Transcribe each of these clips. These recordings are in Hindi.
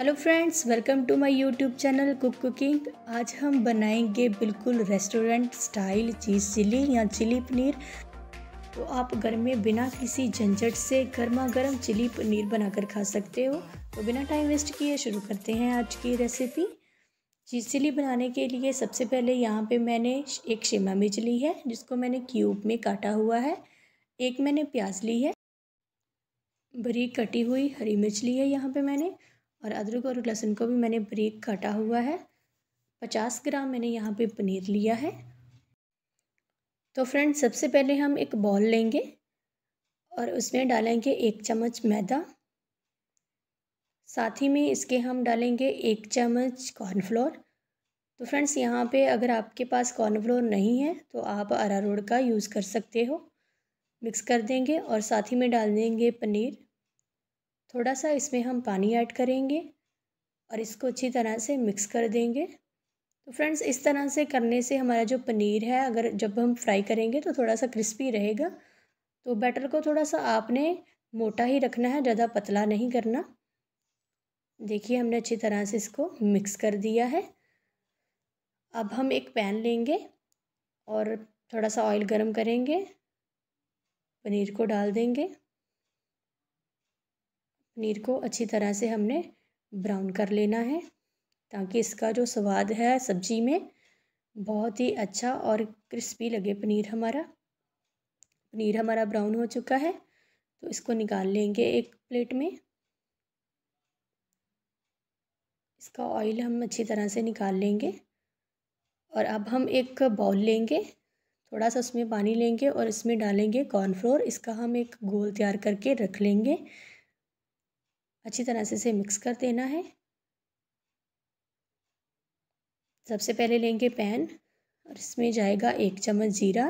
hello friends welcome to my YouTube channel cook cooking आज हम बनाएंगे बिल्कुल रेस्टोरेंट स्टाइल चीज़ चिली या चिली पनीर तो आप घर में बिना किसी झंझट से गर्मा गर्म चिली पनीर बनाकर खा सकते हो तो बिना टाइम वेस्ट किए शुरू करते हैं आज की रेसिपी चीज़ चिली बनाने के लिए सबसे पहले यहाँ पर मैंने एक शिमला मिर्च ली है जिसको मैंने क्यूब में काटा हुआ है एक मैंने प्याज ली है बरीक कटी हुई हरी मिर्च ली है यहाँ पर मैंने और अदरक और लहसुन को भी मैंने ब्रेक काटा हुआ है पचास ग्राम मैंने यहाँ पे पनीर लिया है तो फ्रेंड सबसे पहले हम एक बॉल लेंगे और उसमें डालेंगे एक चम्मच मैदा साथ ही में इसके हम डालेंगे एक चम्मच कॉर्नफ्लोर तो फ्रेंड्स यहाँ पे अगर आपके पास कॉर्नफ्लोर नहीं है तो आप अरारोड का यूज़ कर सकते हो मिक्स कर देंगे और साथ ही में डाल देंगे पनीर थोड़ा सा इसमें हम पानी ऐड करेंगे और इसको अच्छी तरह से मिक्स कर देंगे तो फ्रेंड्स इस तरह से करने से हमारा जो पनीर है अगर जब हम फ्राई करेंगे तो थोड़ा सा क्रिस्पी रहेगा तो बैटर को थोड़ा सा आपने मोटा ही रखना है ज़्यादा पतला नहीं करना देखिए हमने अच्छी तरह से इसको मिक्स कर दिया है अब हम एक पैन लेंगे और थोड़ा सा ऑयल गर्म करेंगे पनीर को डाल देंगे पनीर को अच्छी तरह से हमने ब्राउन कर लेना है ताकि इसका जो स्वाद है सब्जी में बहुत ही अच्छा और क्रिस्पी लगे पनीर हमारा पनीर हमारा ब्राउन हो चुका है तो इसको निकाल लेंगे एक प्लेट में इसका ऑयल हम अच्छी तरह से निकाल लेंगे और अब हम एक बाउल लेंगे थोड़ा सा उसमें पानी लेंगे और इसमें डालेंगे कॉर्नफ्लोर इसका हम एक गोल तैयार करके रख लेंगे अच्छी तरह से इसे मिक्स कर देना है सबसे पहले लेंगे पैन और इसमें जाएगा एक चम्मच जीरा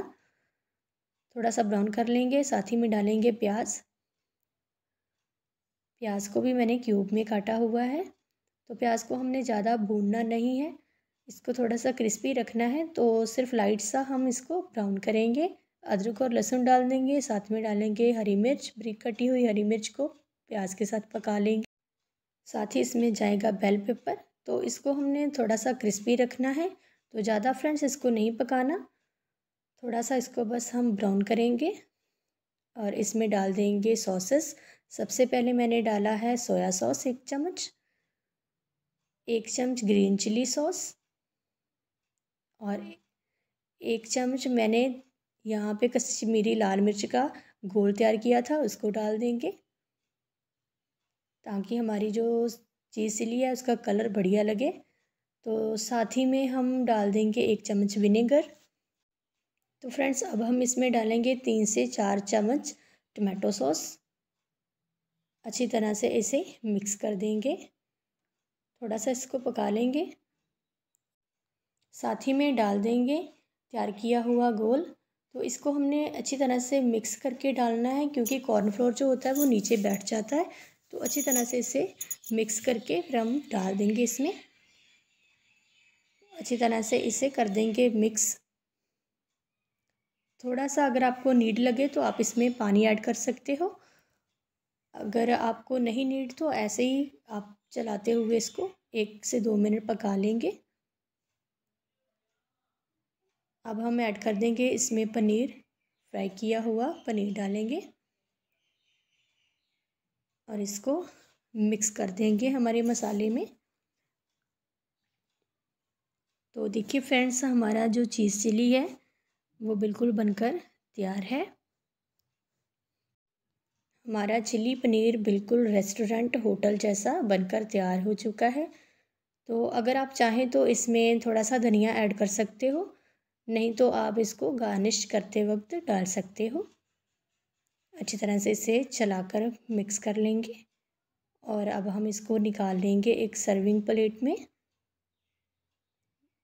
थोड़ा सा ब्राउन कर लेंगे साथ ही में डालेंगे प्याज प्याज को भी मैंने क्यूब में काटा हुआ है तो प्याज को हमने ज़्यादा भूनना नहीं है इसको थोड़ा सा क्रिस्पी रखना है तो सिर्फ लाइट सा हम इसको ब्राउन करेंगे अदरक और लहसुन डाल देंगे साथ में डालेंगे हरी मिर्च ब्रिक कटी हुई हरी मिर्च को प्याज के साथ पका लेंगे साथ ही इसमें जाएगा बेल पेपर तो इसको हमने थोड़ा सा क्रिस्पी रखना है तो ज़्यादा फ्रेंड्स इसको नहीं पकाना थोड़ा सा इसको बस हम ब्राउन करेंगे और इसमें डाल देंगे सॉसेस सबसे पहले मैंने डाला है सोया सॉस एक चम्मच एक चम्मच ग्रीन चिली सॉस और एक चम्मच मैंने यहाँ पे कश्मीरी लाल मिर्च का घोल तैयार किया था उसको डाल देंगे ताकि हमारी जो चीज़ सिली है उसका कलर बढ़िया लगे तो साथ ही में हम डाल देंगे एक चम्मच विनेगर तो फ्रेंड्स अब हम इसमें डालेंगे तीन से चार चम्मच टमाटो सॉस अच्छी तरह से इसे मिक्स कर देंगे थोड़ा सा इसको पका लेंगे साथ ही में डाल देंगे तैयार किया हुआ गोल तो इसको हमने अच्छी तरह से मिक्स करके डालना है क्योंकि कॉर्नफ्लोर जो होता है वो नीचे बैठ जाता है तो अच्छी तरह से इसे मिक्स करके फिर हम डाल देंगे इसमें अच्छी तरह से इसे कर देंगे मिक्स थोड़ा सा अगर आपको नीड लगे तो आप इसमें पानी ऐड कर सकते हो अगर आपको नहीं नीड तो ऐसे ही आप चलाते हुए इसको एक से दो मिनट पका लेंगे अब हम ऐड कर देंगे इसमें पनीर फ्राई किया हुआ पनीर डालेंगे और इसको मिक्स कर देंगे हमारे मसाले में तो देखिए फ्रेंड्स हमारा जो चीज़ चिली है वो बिल्कुल बनकर तैयार है हमारा चिली पनीर बिल्कुल रेस्टोरेंट होटल जैसा बनकर तैयार हो चुका है तो अगर आप चाहें तो इसमें थोड़ा सा धनिया ऐड कर सकते हो नहीं तो आप इसको गार्निश करते वक्त डाल सकते हो अच्छी तरह से इसे चलाकर मिक्स कर लेंगे और अब हम इसको निकाल लेंगे एक सर्विंग प्लेट में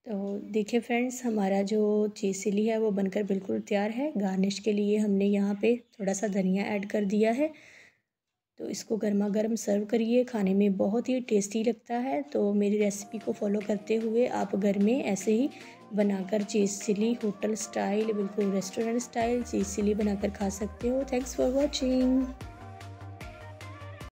तो देखिए फ्रेंड्स हमारा जो चीसिली है वो बनकर बिल्कुल तैयार है गार्निश के लिए हमने यहाँ पे थोड़ा सा धनिया ऐड कर दिया है तो इसको गर्मा गर्म सर्व करिए खाने में बहुत ही टेस्टी लगता है तो मेरी रेसिपी को फॉलो करते हुए आप घर में ऐसे ही बनाकर चीज़ सिली होटल स्टाइल बिल्कुल रेस्टोरेंट स्टाइल चीज़ सिली बनाकर खा सकते हो थैंक्स फॉर वॉचिंग